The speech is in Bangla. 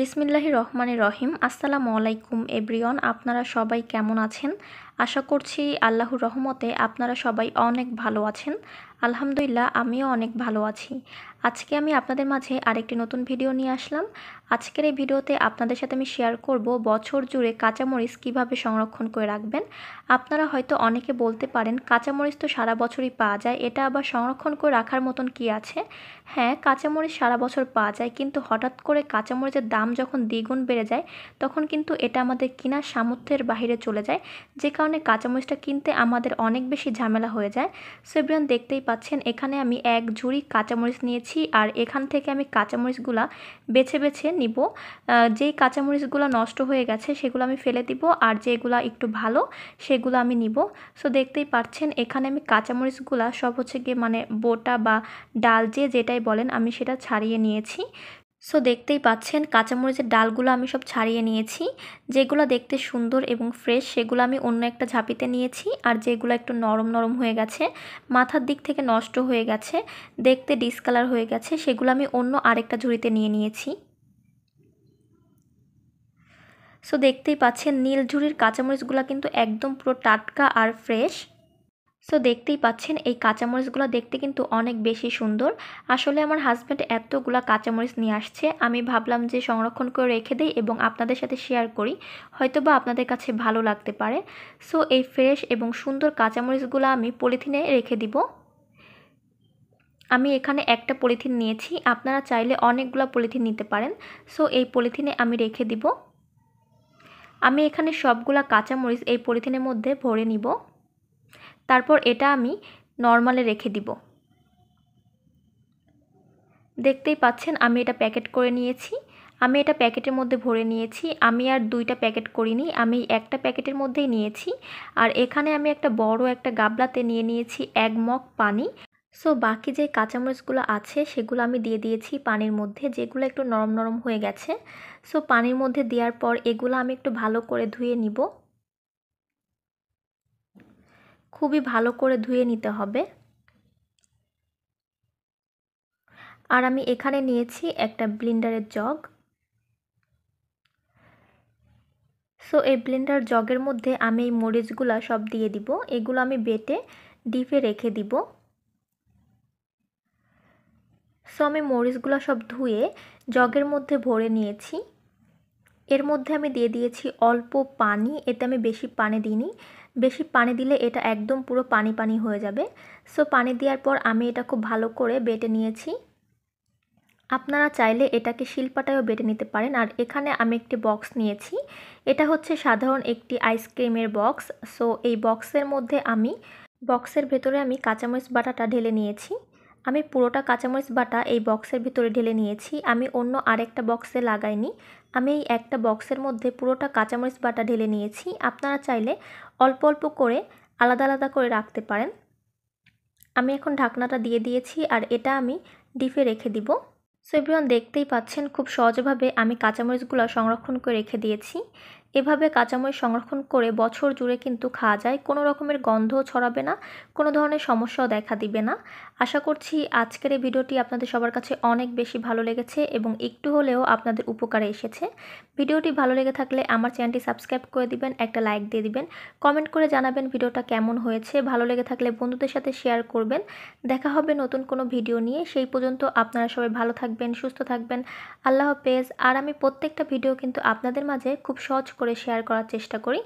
বিসমিল্লাহি রহমানের রহিম আসসালামু আলাইকুম এব্রিয়ন আপনারা সবাই কেমন আছেন আশা করছি আল্লাহর রহমতে আপনারা সবাই অনেক ভালো আছেন আলহামদুলিল্লাহ আমিও অনেক ভালো আছি আজকে আমি আপনাদের মাঝে আরেকটি নতুন ভিডিও নিয়ে আসলাম আজকের এই ভিডিওতে আপনাদের সাথে আমি শেয়ার করব বছর জুড়ে কাঁচামরিচ কীভাবে সংরক্ষণ করে রাখবেন আপনারা হয়তো অনেকে বলতে পারেন কাঁচামরিচ তো সারা বছরই পাওয়া যায় এটা আবার সংরক্ষণ করে রাখার মতন কি আছে হ্যাঁ কাঁচামরিচ সারা বছর পাওয়া যায় কিন্তু হঠাৎ করে কাঁচামরিচের দাম যখন দ্বিগুণ বেড়ে যায় তখন কিন্তু এটা আমাদের কিনা সামর্থ্যের বাহিরে চলে যায় যে কারণে কারণে কাঁচামরিচটা কিনতে আমাদের অনেক বেশি ঝামেলা হয়ে যায় সো এভরিওয়ান দেখতেই পাচ্ছেন এখানে আমি এক ঝুড়ি কাঁচামরিচ নিয়েছি আর এখান থেকে আমি কাঁচামরিচগুলো বেছে বেছে নিব যেই কাঁচামরিচগুলো নষ্ট হয়ে গেছে সেগুলো আমি ফেলে দিব আর যেগুলো একটু ভালো সেগুলো আমি নিব সো দেখতেই পাচ্ছেন এখানে আমি কাঁচামরিচগুলো সব হচ্ছে গিয়ে মানে বোটা বা ডাল যে যেটাই বলেন আমি সেটা ছাড়িয়ে নিয়েছি সো দেখতেই পাচ্ছেন কাঁচামরিচের ডালগুলো আমি সব ছাড়িয়ে নিয়েছি যেগুলো দেখতে সুন্দর এবং ফ্রেশ সেগুলো আমি অন্য একটা ঝাঁপিতে নিয়েছি আর যেগুলো একটু নরম নরম হয়ে গেছে মাথার দিক থেকে নষ্ট হয়ে গেছে দেখতে ডিসকালার হয়ে গেছে সেগুলো আমি অন্য আরেকটা ঝুড়িতে নিয়ে নিয়েছি সো দেখতেই পাচ্ছেন নীল ঝুড়ির কাঁচামরিচগুলো কিন্তু একদম পুরো টাটকা আর ফ্রেশ সো দেখতেই পাচ্ছেন এই কাঁচামরিচগুলো দেখতে কিন্তু অনেক বেশি সুন্দর আসলে আমার হাজব্যান্ড এতগুলো কাঁচামরিচ নিয়ে আসছে আমি ভাবলাম যে সংরক্ষণ করে রেখে দিই এবং আপনাদের সাথে শেয়ার করি হয়তো বা আপনাদের কাছে ভালো লাগতে পারে সো এই ফ্রেশ এবং সুন্দর কাঁচামরিচগুলো আমি পলিথিনে রেখে দিব আমি এখানে একটা পলিথিন নিয়েছি আপনারা চাইলে অনেকগুলো পলিথিন নিতে পারেন সো এই পলিথিনে আমি রেখে দিব আমি এখানে সবগুলা কাঁচামরিচ এই পলিথিনের মধ্যে ভরে নিব তারপর এটা আমি নর্মালে রেখে দিব দেখতেই পাচ্ছেন আমি এটা প্যাকেট করে নিয়েছি আমি এটা প্যাকেটের মধ্যে ভরে নিয়েছি আমি আর দুইটা প্যাকেট করিনি আমি একটা প্যাকেটের মধ্যেই নিয়েছি আর এখানে আমি একটা বড় একটা গাবলাতে নিয়ে নিয়েছি এক মগ পানি সো বাকি যে কাঁচামরিচগুলো আছে সেগুলো আমি দিয়ে দিয়েছি পানির মধ্যে যেগুলো একটু নরম নরম হয়ে গেছে সো পানির মধ্যে দেওয়ার পর এগুলো আমি একটু ভালো করে ধুয়ে নিব খুবই ভালো করে ধুয়ে নিতে হবে আর আমি এখানে নিয়েছি একটা ব্লিন্ডারের জগ সো এই ব্লিন্ডার জগের মধ্যে আমি এই মরিচগুলো সব দিয়ে দিব এগুলো আমি বেটে ডিপে রেখে দিব সো আমি মরিচগুলো সব ধুয়ে জগের মধ্যে ভরে নিয়েছি এর মধ্যে আমি দিয়ে দিয়েছি অল্প পানি এতে আমি বেশি পানি দিইনি বেশি পানি দিলে এটা একদম পুরো পানি পানি হয়ে যাবে সো পানি দেওয়ার পর আমি এটা খুব ভালো করে বেটে নিয়েছি আপনারা চাইলে এটাকে শিল্পাটাও বেটে নিতে পারেন আর এখানে আমি একটি বক্স নিয়েছি এটা হচ্ছে সাধারণ একটি আইসক্রিমের বক্স সো এই বক্সের মধ্যে আমি বক্সের ভেতরে আমি কাঁচামরিচ বাটাটা ঢেলে নিয়েছি আমি পুরোটা কাঁচামরিচ বাটা এই বক্সের ভিতরে ঢেলে নিয়েছি আমি অন্য আরেকটা বক্সে লাগাইনি আমি এই একটা বক্সের মধ্যে পুরোটা কাঁচামরিচ বাটা ঢেলে নিয়েছি আপনারা চাইলে অল্প অল্প করে আলাদা আলাদা করে রাখতে পারেন আমি এখন ঢাকনাটা দিয়ে দিয়েছি আর এটা আমি ডিপে রেখে দিব সো এভরিওয়ান দেখতেই পাচ্ছেন খুব সহজভাবে আমি কাঁচামরিচগুলো সংরক্ষণ করে রেখে দিয়েছি এভাবে কাঁচামরিচ সংরক্ষণ করে বছর জুড়ে কিন্তু খাওয়া যায় কোনো রকমের গন্ধ ছড়াবে না কোনো ধরনের সমস্যাও দেখা দিবে না আশা করছি আজকের এই ভিডিওটি আপনাদের সবার কাছে অনেক বেশি ভালো লেগেছে এবং একটু হলেও আপনাদের উপকারে এসেছে ভিডিওটি ভালো লেগে থাকলে আমার চ্যানেলটি সাবস্ক্রাইব করে দিবেন একটা লাইক দিয়ে দিবেন কমেন্ট করে জানাবেন ভিডিওটা কেমন হয়েছে ভালো লেগে থাকলে বন্ধুদের সাথে শেয়ার করবেন দেখা হবে নতুন কোনো ভিডিও নিয়ে সেই পর্যন্ত আপনারা সবাই ভালো থাকবেন সুস্থ থাকবেন আল্লাহ হাফেজ আর আমি প্রত্যেকটা ভিডিও কিন্তু আপনাদের মাঝে খুব সহজ করে শেয়ার করার চেষ্টা করি